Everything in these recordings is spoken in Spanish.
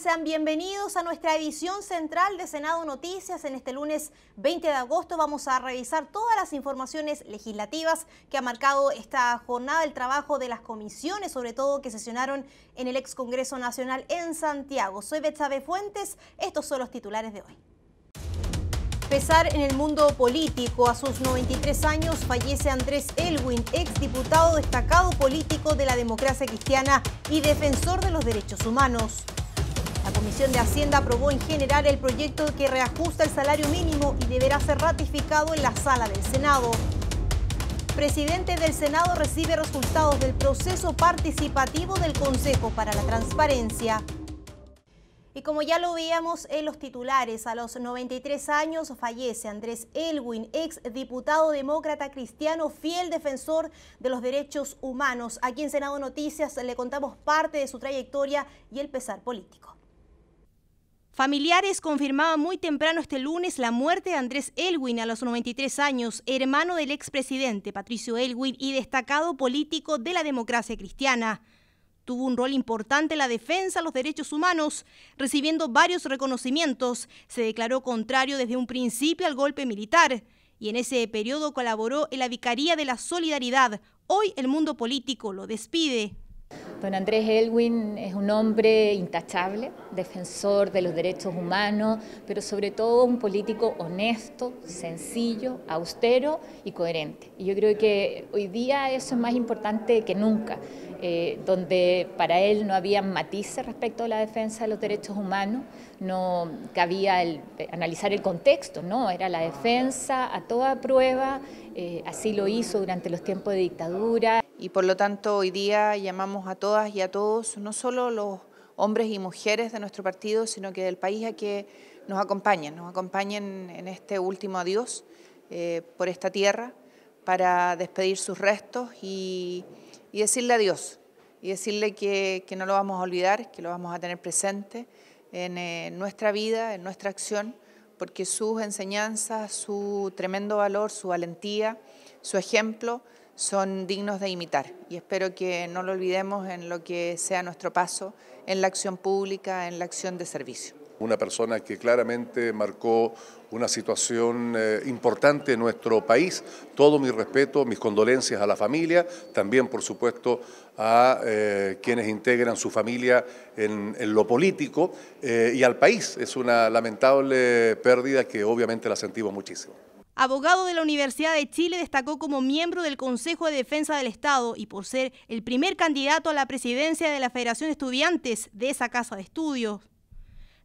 Sean bienvenidos a nuestra edición central de Senado Noticias. En este lunes 20 de agosto vamos a revisar todas las informaciones legislativas que ha marcado esta jornada, el trabajo de las comisiones, sobre todo que sesionaron en el ex Congreso Nacional en Santiago. Soy Betsabe Fuentes, estos son los titulares de hoy. Pesar en el mundo político. A sus 93 años fallece Andrés Elwin, Ex diputado destacado político de la democracia cristiana y defensor de los derechos humanos. La Comisión de Hacienda aprobó en general el proyecto que reajusta el salario mínimo y deberá ser ratificado en la sala del Senado. Presidente del Senado recibe resultados del proceso participativo del Consejo para la Transparencia. Y como ya lo veíamos en los titulares, a los 93 años fallece Andrés Elwin, ex diputado demócrata cristiano, fiel defensor de los derechos humanos. Aquí en Senado Noticias le contamos parte de su trayectoria y el pesar político. Familiares confirmaba muy temprano este lunes la muerte de Andrés Elwin a los 93 años, hermano del expresidente Patricio Elwin y destacado político de la democracia cristiana. Tuvo un rol importante en la defensa de los derechos humanos, recibiendo varios reconocimientos. Se declaró contrario desde un principio al golpe militar y en ese periodo colaboró en la Vicaría de la Solidaridad. Hoy el mundo político lo despide Don Andrés Elwin es un hombre intachable, defensor de los derechos humanos, pero sobre todo un político honesto, sencillo, austero y coherente. Y yo creo que hoy día eso es más importante que nunca, eh, donde para él no había matices respecto a la defensa de los derechos humanos, no cabía analizar el contexto, no, era la defensa a toda prueba, eh, así lo hizo durante los tiempos de dictadura y por lo tanto hoy día llamamos a todas y a todos, no solo los hombres y mujeres de nuestro partido, sino que del país a que nos acompañen, nos acompañen en este último adiós eh, por esta tierra para despedir sus restos y, decirle adiós y decirle que, no lo vamos a olvidar, que lo vamos a tener presente en eh, nuestra vida, en nuestra acción, porque sus enseñanzas, su tremendo valor, su valentía, su ejemplo, son dignos de imitar y espero que no lo olvidemos en lo que sea nuestro paso en la acción pública, en la acción de servicio. Una persona que claramente marcó una situación eh, importante en nuestro país. Todo mi respeto, mis condolencias a la familia, también por supuesto a eh, quienes integran su familia en, lo político eh, y al país. Es una lamentable pérdida que obviamente la sentimos muchísimo abogado de la Universidad de Chile, destacó como miembro del Consejo de Defensa del Estado y por ser el primer candidato a la presidencia de la Federación de Estudiantes de esa casa de estudios.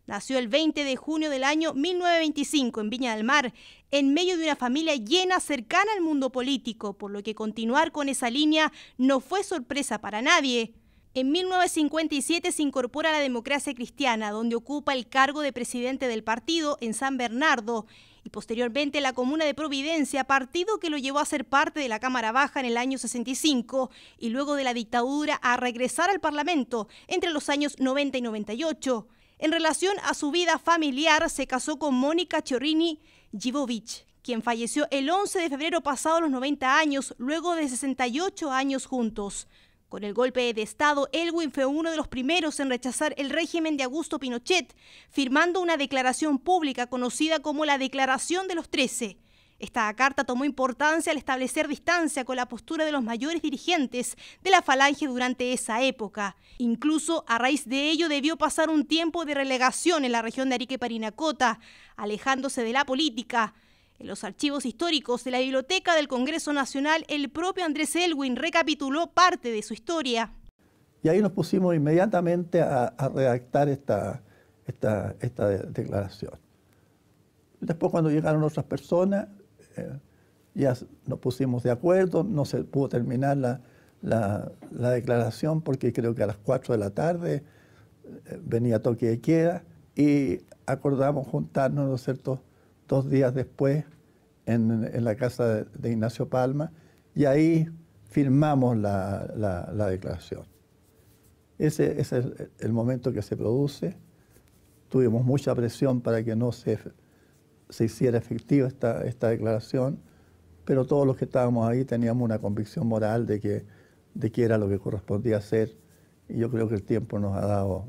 Nació el 20 de junio del año 1925 en Viña del Mar, en medio de una familia llena, cercana al mundo político, por lo que continuar con esa línea no fue sorpresa para nadie. En 1957 se incorpora a la democracia cristiana, donde ocupa el cargo de presidente del partido en San Bernardo y posteriormente la comuna de Providencia, partido que lo llevó a ser parte de la Cámara Baja en el año 65 y luego de la dictadura a regresar al Parlamento entre los años 90 y 98. En relación a su vida familiar, se casó con Mónica Chiorini Jivovich, quien falleció el 11 de febrero pasado a los 90 años, luego de 68 años juntos. Con el golpe de Estado, Elwin fue uno de los primeros en rechazar el régimen de Augusto Pinochet, firmando una declaración pública conocida como la Declaración de los Trece. Esta carta tomó importancia al establecer distancia con la postura de los mayores dirigentes de la falange durante esa época. Incluso a raíz de ello debió pasar un tiempo de relegación en la región de Arica Parinacota, alejándose de la política. En los archivos históricos de la Biblioteca del Congreso Nacional, el propio Andrés Elwin recapituló parte de su historia. Y ahí nos pusimos inmediatamente a, redactar esta, esta, declaración. Después cuando llegaron otras personas, eh, ya nos pusimos de acuerdo, no se pudo terminar la, la, declaración porque creo que a las 4 de la tarde eh, venía toque de queda y acordamos juntarnos, ¿no es cierto?, dos días después en, la casa de, Ignacio Palma y ahí firmamos la, declaración. Ese, es el, momento que se produce. Tuvimos mucha presión para que no se, hiciera efectiva esta, declaración, pero todos los que estábamos ahí teníamos una convicción moral de que, de era lo que correspondía hacer y yo creo que el tiempo nos ha dado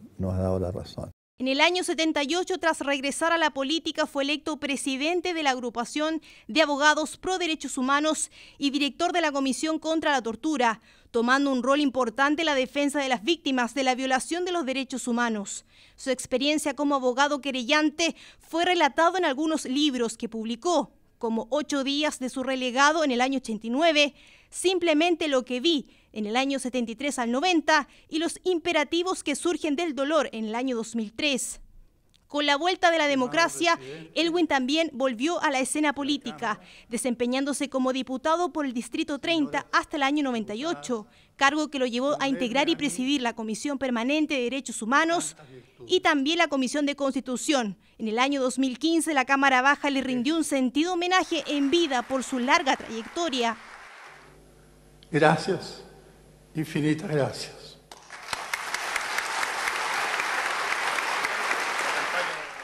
la razón. En el año 78, tras regresar a la política, fue electo presidente de la agrupación de abogados pro derechos humanos y director de la Comisión contra la Tortura, tomando un rol importante en la defensa de las víctimas de la violación de los derechos humanos. Su experiencia como abogado querellante fue relatado en algunos libros que publicó, como Ocho días de su relegado en el año 89, simplemente lo que vi en el año 73 al 90 y los imperativos que surgen del dolor en el año 2003. Con la vuelta de la democracia, Elwin también volvió a la escena política, desempeñándose como diputado por el Distrito 30 hasta el año 98, cargo que lo llevó a integrar y presidir la Comisión Permanente de Derechos Humanos y también la Comisión de Constitución. En el año 2015, la Cámara Baja le rindió un sentido homenaje en vida por su larga trayectoria Gracias, infinitas gracias.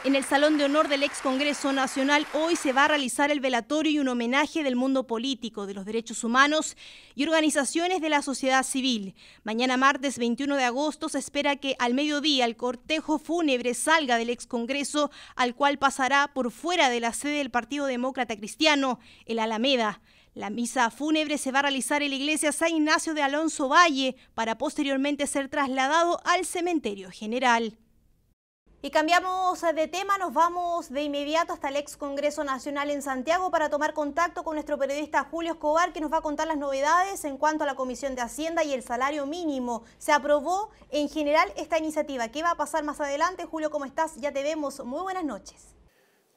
En el Salón de Honor del ex Congreso Nacional hoy se va a realizar el velatorio y un homenaje del mundo político, de los derechos humanos y organizaciones de la sociedad civil. Mañana martes 21 de agosto se espera que al mediodía el cortejo fúnebre salga del ex Congreso, al cual pasará por fuera de la sede del Partido Demócrata Cristiano, el Alameda. La misa fúnebre se va a realizar en la iglesia San Ignacio de Alonso Valle para posteriormente ser trasladado al cementerio general. Y cambiamos de tema, nos vamos de inmediato hasta el ex Congreso Nacional en Santiago para tomar contacto con nuestro periodista Julio Escobar que nos va a contar las novedades en cuanto a la Comisión de Hacienda y el salario mínimo. Se aprobó en general esta iniciativa. ¿Qué va a pasar más adelante? Julio, ¿cómo estás? Ya te vemos. Muy buenas noches.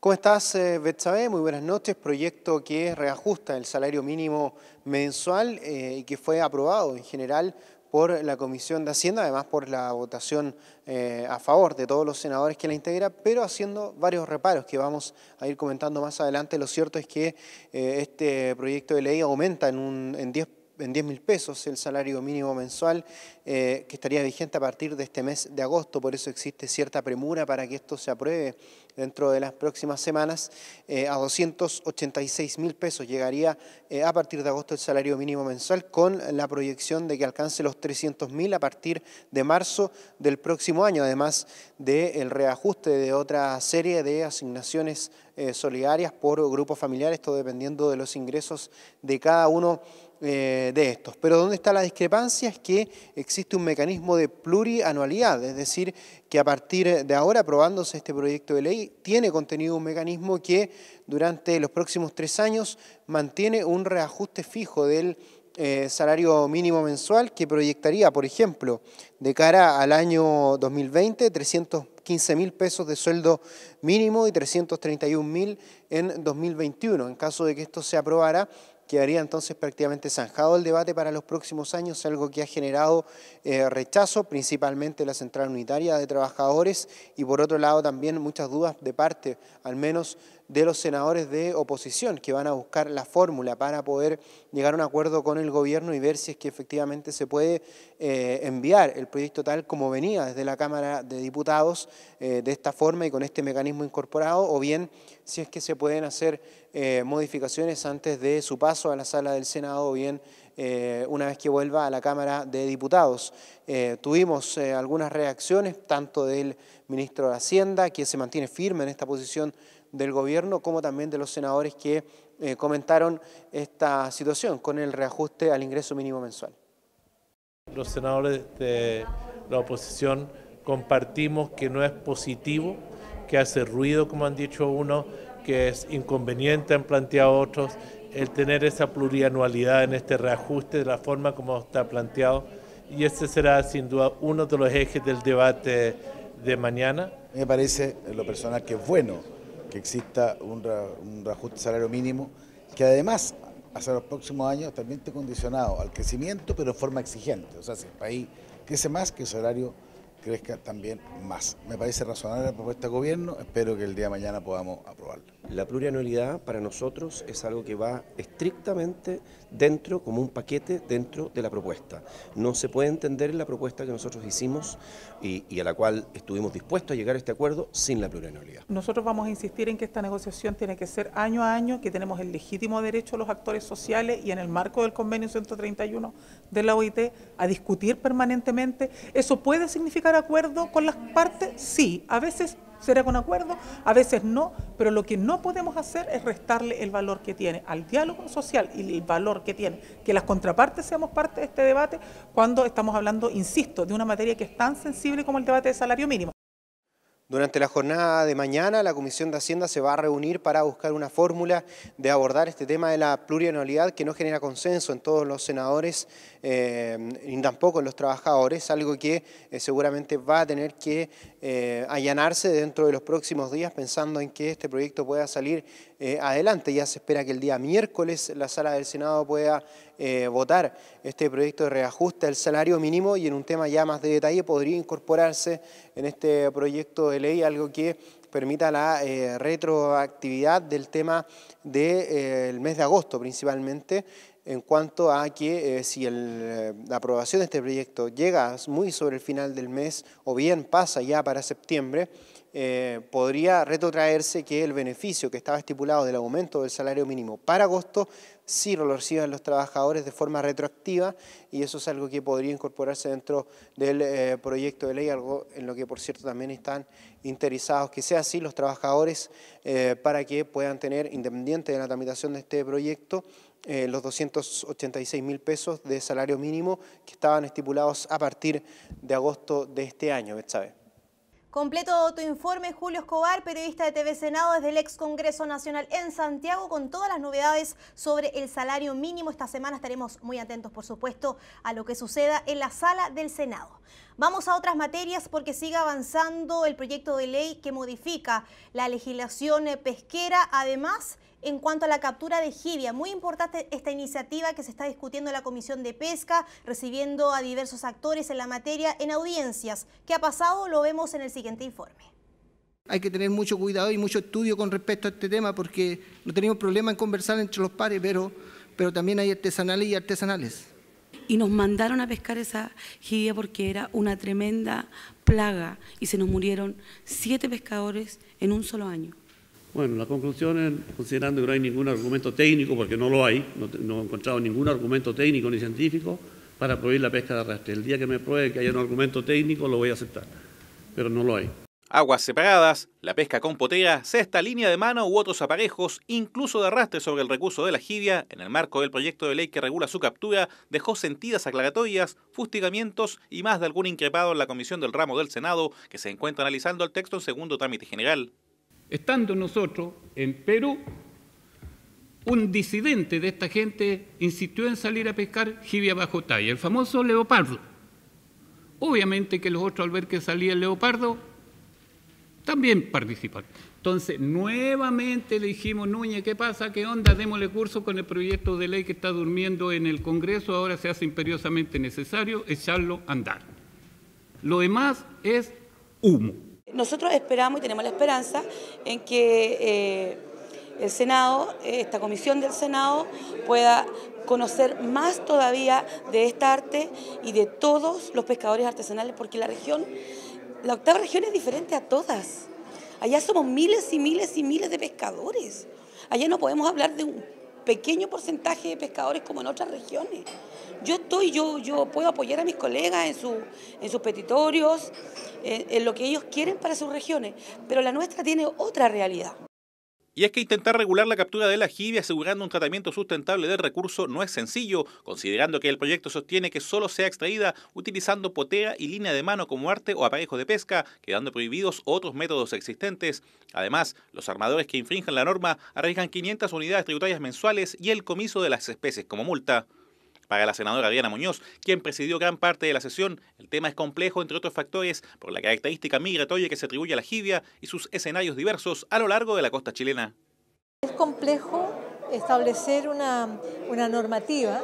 ¿Cómo estás, eh, Betsabe? Muy buenas noches. Proyecto que reajusta el salario mínimo mensual eh, y que fue aprobado en general por la Comisión de Hacienda, además por la votación eh, a favor de todos los senadores que la integra, pero haciendo varios reparos que vamos a ir comentando más adelante. Lo cierto es que este proyecto de ley aumenta en, un, en 10 en 10 mil pesos el salario mínimo mensual eh, que estaría vigente a partir de este mes de agosto, por eso existe cierta premura para que esto se apruebe dentro de las próximas semanas. Eh, a 286 mil pesos llegaría eh, a partir de agosto el salario mínimo mensual con la proyección de que alcance los 300 mil a partir de marzo del próximo año, además del reajuste de otra serie de asignaciones solidarias por grupos familiares, todo dependiendo de los ingresos de cada uno eh, de estos. Pero donde está la discrepancia es que existe un mecanismo de plurianualidad, es decir, que a partir de ahora, aprobándose este proyecto de ley, tiene contenido un mecanismo que durante los próximos tres años mantiene un reajuste fijo del eh, salario mínimo mensual que proyectaría, por ejemplo, de cara al año 2020, 315 mil pesos de sueldo mínimo y 331 mil en 2021. En caso de que esto se aprobara, Quedaría entonces prácticamente zanjado el debate para los próximos años, algo que ha generado eh, rechazo, principalmente la Central Unitaria de Trabajadores, y por otro lado también muchas dudas de parte, al menos de los senadores de oposición que van a buscar la fórmula para poder llegar a un acuerdo con el gobierno y ver si es que efectivamente se puede eh, enviar el proyecto tal como venía desde la Cámara de Diputados eh, de esta forma y con este mecanismo incorporado, o bien si es que se pueden hacer eh, modificaciones antes de su paso a la sala del Senado o bien una vez que vuelva a la Cámara de Diputados. tuvimos algunas reacciones, tanto del ministro de Hacienda, que se mantiene firme en esta posición del gobierno como también de los senadores que eh, comentaron esta situación con el reajuste al ingreso mínimo mensual. Los senadores de la oposición compartimos que no es positivo, que hace ruido, como han dicho uno, que es inconveniente, han planteado otros, el tener esa plurianualidad en este reajuste de la forma como está planteado. Y este será sin duda uno de los ejes del debate de mañana. Me parece, en lo personal, que es bueno que exista un, un reajuste salario mínimo, que además hacia los próximos años también esté condicionado al crecimiento, pero en forma exigente. O sea, si el país crece más, que el salario crezca también más. Me parece razonable la propuesta de gobierno, espero que el día de mañana podamos aprobarla. La plurianualidad para nosotros es algo que va estrictamente dentro, como un paquete dentro de la propuesta. No se puede entender la propuesta que nosotros hicimos y, a la cual estuvimos dispuestos a llegar a este acuerdo sin la plurianualidad. Nosotros vamos a insistir en que esta negociación tiene que ser año a año, que tenemos el legítimo derecho a los actores sociales y en el marco del convenio 131 de la OIT a discutir permanentemente. Eso puede significar acuerdo con las partes? Sí, a veces será con acuerdo, a veces no, pero lo que no podemos hacer es restarle el valor que tiene al diálogo social y el valor que tiene que las contrapartes seamos parte de este debate cuando estamos hablando, insisto, de una materia que es tan sensible como el debate de salario mínimo. Durante la jornada de mañana, la Comisión de Hacienda se va a reunir para buscar una fórmula de abordar este tema de la plurianualidad que no genera consenso en todos los senadores eh, ni tampoco en los trabajadores, algo que eh, seguramente va a tener que eh, allanarse dentro de los próximos días pensando en que este proyecto pueda salir eh, adelante. Ya se espera que el día miércoles la sala del Senado pueda eh, votar este proyecto de reajuste al salario mínimo y en un tema ya más de detalle podría incorporarse en este proyecto de ley algo que permita la retroactividad del tema del mes de agosto principalmente en cuanto a que eh, si eh, la aprobación de este proyecto llega muy sobre el final del mes o bien pasa ya para septiembre, eh, podría retrotraerse que el beneficio que estaba estipulado del aumento del salario mínimo para agosto sí lo reciban los trabajadores de forma retroactiva y eso es algo que podría incorporarse dentro del proyecto de ley, algo en lo que por cierto también están interesados que sea así los trabajadores para que puedan tener, independiente de la tramitación de este proyecto, eh, los 286 mil pesos de salario mínimo que estaban estipulados a partir de agosto de este año, Completo tu informe, Julio Escobar, periodista de TV Senado desde el ex Congreso Nacional en Santiago, con todas las novedades sobre el salario mínimo. Esta semana estaremos muy atentos, por supuesto, a lo que suceda en la sala del Senado. Vamos a otras materias porque sigue avanzando el proyecto de ley que modifica la legislación pesquera. Además, en cuanto a la captura de jibia. Muy importante esta iniciativa que se está discutiendo en la Comisión de Pesca, recibiendo a diversos actores en la materia en audiencias. ¿Qué ha pasado? Lo vemos en el siguiente informe. Hay que tener mucho cuidado y mucho estudio con respecto a este tema porque no tenemos problema en conversar entre los pares, pero, pero también hay artesanales y artesanales. Y nos mandaron a pescar esa jibia porque era una tremenda plaga y se nos murieron siete pescadores en un solo año. Bueno, la conclusión es, considerando que no hay ningún argumento técnico, porque no lo hay, no, he encontrado ningún argumento técnico ni científico para prohibir la pesca de arrastre. El día que me pruebe que haya un argumento técnico lo voy a aceptar, pero no lo hay. Aguas separadas, la pesca con potera, cesta, línea de mano u otros aparejos, incluso de arrastre sobre el recurso de la jibia, en el marco del proyecto de ley que regula su captura, dejó sentidas aclaratorias, fustigamientos y más de algún increpado en la comisión del ramo del Senado que se encuentra analizando el texto en segundo trámite general estando nosotros en Perú, un disidente de esta gente insistió en salir a pescar jibia bajo talla, el famoso leopardo. Obviamente que los otros al ver que salía el leopardo también participaron. Entonces, nuevamente le dijimos, Núñez, ¿qué pasa? ¿Qué onda? Démosle curso con el proyecto de ley que está durmiendo en el Congreso, ahora se hace imperiosamente necesario echarlo a andar. Lo demás es humo. Nosotros esperamos y tenemos la esperanza en que eh, el Senado, esta comisión del Senado, pueda conocer más todavía de esta arte y de todos los pescadores artesanales, porque la región, la octava región es diferente a todas. Allá somos miles y miles y miles de pescadores. Allá no podemos hablar de un pequeño porcentaje de pescadores como en otras regiones yo estoy, yo, yo puedo apoyar a mis colegas en, su, en sus petitorios, en, lo que ellos quieren para sus regiones, pero la nuestra tiene otra realidad. Y es que intentar regular la captura de la jibia asegurando un tratamiento sustentable del recurso no es sencillo, considerando que el proyecto sostiene que solo sea extraída utilizando potera y línea de mano como arte o aparejo de pesca, quedando prohibidos otros métodos existentes. Además, los armadores que infrinjan la norma arriesgan 500 unidades tributarias mensuales y el comiso de las especies como multa. Para la senadora Adriana Muñoz, quien presidió gran parte de la sesión, el tema es complejo, entre otros factores, por la característica migratoria que se atribuye a la jibia y sus escenarios diversos a lo largo de la costa chilena. Es complejo establecer una, normativa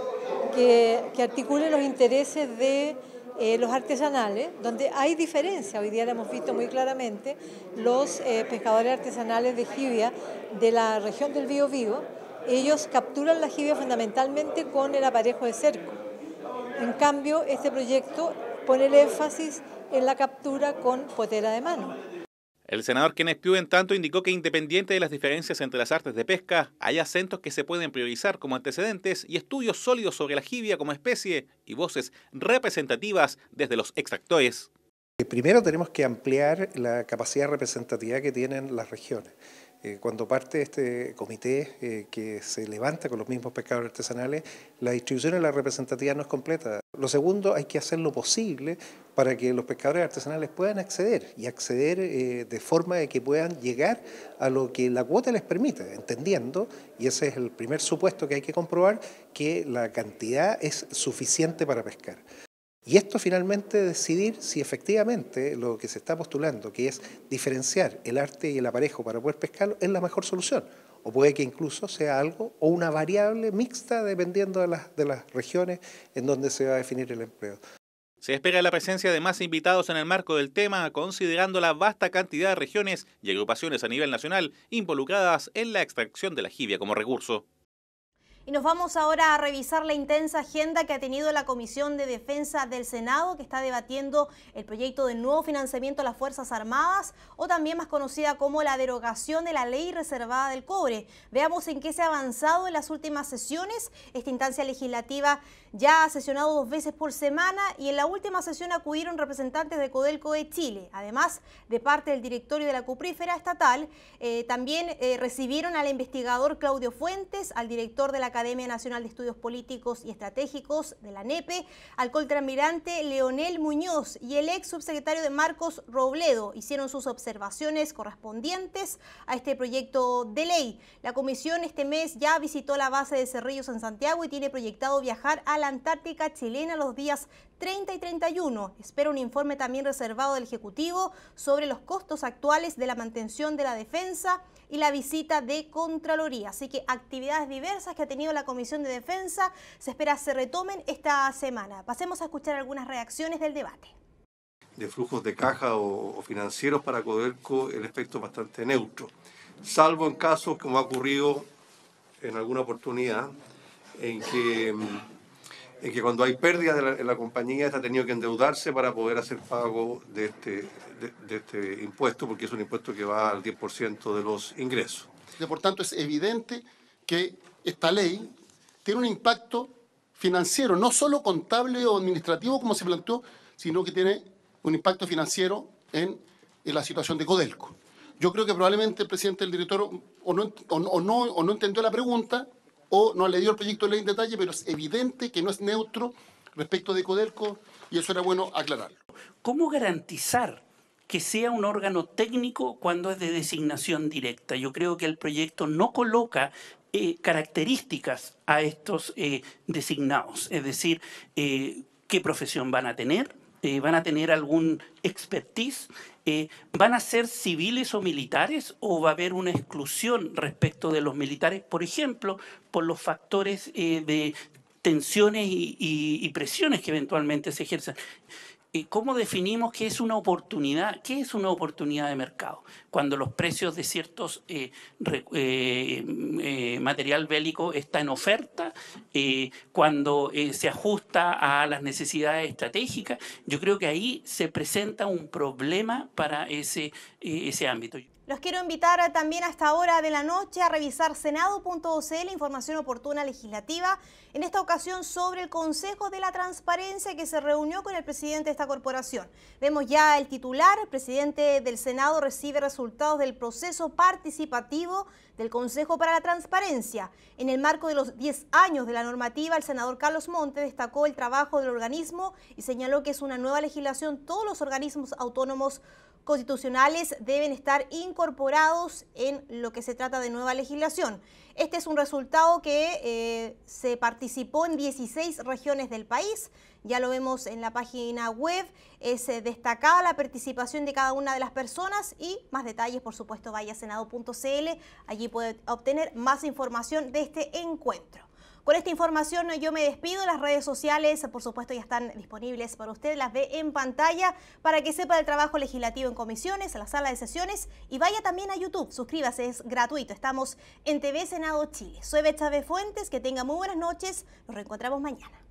que, articule los intereses de eh, los artesanales, donde hay diferencia, hoy día lo hemos visto muy claramente, los eh, pescadores artesanales de jibia de la región del Bío Vivo ellos capturan la jibia fundamentalmente con el aparejo de cerco. En cambio, este proyecto pone el énfasis en la captura con potera de mano. El senador Kenneth Pugh, en tanto, indicó que independiente de las diferencias entre las artes de pesca, hay acentos que se pueden priorizar como antecedentes y estudios sólidos sobre la jibia como especie y voces representativas desde los extractores. Eh, primero tenemos que ampliar la capacidad representativa que tienen las regiones. Eh, cuando parte este comité eh, que se levanta con los mismos pescadores artesanales, la distribución de la representatividad no es completa. Lo segundo, hay que hacer lo posible para que los pescadores artesanales puedan acceder y acceder eh, de forma de que puedan llegar a lo que la cuota les permite, entendiendo, y ese es el primer supuesto que hay que comprobar, que la cantidad es suficiente para pescar. Y esto finalmente decidir si efectivamente lo que se está postulando, que es diferenciar el arte y el aparejo para poder pescarlo, es la mejor solución. O puede que incluso sea algo o una variable mixta dependiendo de las, de las regiones en donde se va a definir el empleo. Se espera la presencia de más invitados en el marco del tema, considerando la vasta cantidad de regiones y agrupaciones a nivel nacional involucradas en la extracción de la jibia como recurso. Y nos vamos ahora a revisar la intensa agenda que ha tenido la Comisión de Defensa del Senado, que está debatiendo el proyecto de nuevo financiamiento a las Fuerzas Armadas, o también más conocida como la derogación de la ley reservada del cobre. Veamos en qué se ha avanzado en las últimas sesiones. Esta instancia legislativa ya ha sesionado dos veces por semana y en la última sesión acudieron representantes de Codelco de Chile. Además, de parte del directorio de la Cuprífera Estatal, eh, también eh, recibieron al investigador Claudio Fuentes, al director de la Academia Nacional de Estudios Políticos y Estratégicos de la NEPE, al contramirante Leonel Muñoz y el ex subsecretario de Marcos Robledo. Hicieron sus observaciones correspondientes a este proyecto de ley. La comisión este mes ya visitó la base de Cerrillos en Santiago y tiene proyectado viajar a la Antártica chilena los días 30 y 31. Espero un informe también reservado del Ejecutivo sobre los costos actuales de la mantención de la defensa y la visita de Contraloría. Así que actividades diversas que ha tenido la Comisión de Defensa se espera se retomen esta semana. Pasemos a escuchar algunas reacciones del debate. De flujos de caja o, financieros para Coderco el efecto bastante neutro, salvo en casos como ha ocurrido en alguna oportunidad en que mm, en que cuando hay pérdida de en la compañía, esta ha tenido que endeudarse para poder hacer pago de este, este impuesto, porque es un impuesto que va al 10% de los ingresos. por tanto, es evidente que esta ley tiene un impacto financiero, no solo contable o administrativo como se planteó, sino que tiene un impacto financiero en, la situación de Codelco. Yo creo que probablemente el presidente del director o no, o, no, o no entendió la pregunta o no le dio el proyecto de ley en detalle, pero es evidente que no es neutro respecto de Coderco, y eso era bueno aclararlo. ¿Cómo garantizar que sea un órgano técnico cuando es de designación directa? Yo creo que el proyecto no coloca eh, características a estos eh, designados, es decir, eh, qué profesión van a tener, van a tener algún expertise, eh, ¿van a ser civiles o militares o va a haber una exclusión respecto de los militares, por ejemplo, por los factores eh, de tensiones y, presiones que eventualmente se ejercen? Eh, ¿Cómo definimos qué es una oportunidad? ¿Qué es una oportunidad de mercado? Cuando los precios de ciertos eh, eh, material bélico está en oferta, cuando se ajusta a las necesidades estratégicas, yo creo que ahí se presenta un problema para ese, ese ámbito. Los quiero invitar también a esta hora de la noche a revisar la información oportuna legislativa, en esta ocasión sobre el Consejo de la Transparencia que se reunió con el presidente de esta corporación. Vemos ya el titular, el presidente del Senado recibe resultados del proceso participativo del Consejo para la Transparencia. En el marco de los 10 años de la normativa, el senador Carlos Monte destacó el trabajo del organismo y señaló que es una nueva legislación, todos los organismos autónomos constitucionales deben estar incorporados en lo que se trata de nueva legislación. Este es un resultado que eh, se participó en 16 regiones del país, ya lo vemos en la página web, es eh, destacada la participación de cada una de las personas y más detalles, por supuesto, vaya senado.cl, allí puede obtener más información de este encuentro. Con esta información yo me despido. Las redes sociales, por supuesto, ya están disponibles para usted. Las ve en pantalla para que sepa del trabajo legislativo en comisiones, en la sala de sesiones y vaya también a YouTube. Suscríbase, es gratuito. Estamos en TV Senado Chile. Soy Chávez Fuentes. Que tenga muy buenas noches. Nos reencontramos mañana.